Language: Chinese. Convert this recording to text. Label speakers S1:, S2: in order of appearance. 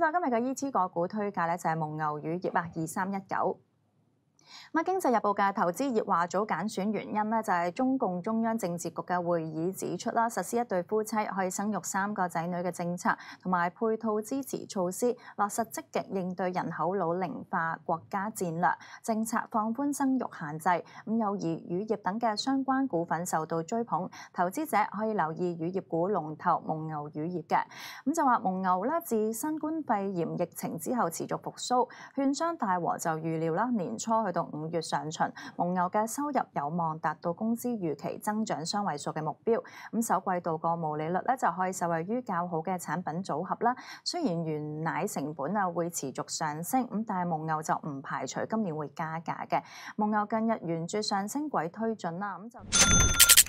S1: 今日嘅依支个股推介咧就系蒙牛乳业啊，二三一九。咁啊！經濟日報嘅投資熱話組揀選原因咧，就係中共中央政治局嘅會議指出啦，實施一對夫妻可以生育三個仔女嘅政策，同埋配套支持措施，落實積極應對人口老齡化國家戰略政策，放寬生育限制。咁有而乳業等嘅相關股份受到追捧，投資者可以留意乳業股龍頭蒙牛乳業嘅。咁就話蒙牛咧，自新冠肺炎疫情之後持續復甦，券商大和就預料啦，年初去。到五月上旬，蒙牛嘅收入有望达到公司预期增长双位数嘅目标。咁首季度个毛利率咧就可以受惠于较好嘅产品组合啦。虽然原奶成本啊会持续上升，咁但系蒙牛就唔排除今年会加价嘅。蒙牛近日沿住上升轨推进啦，咁就。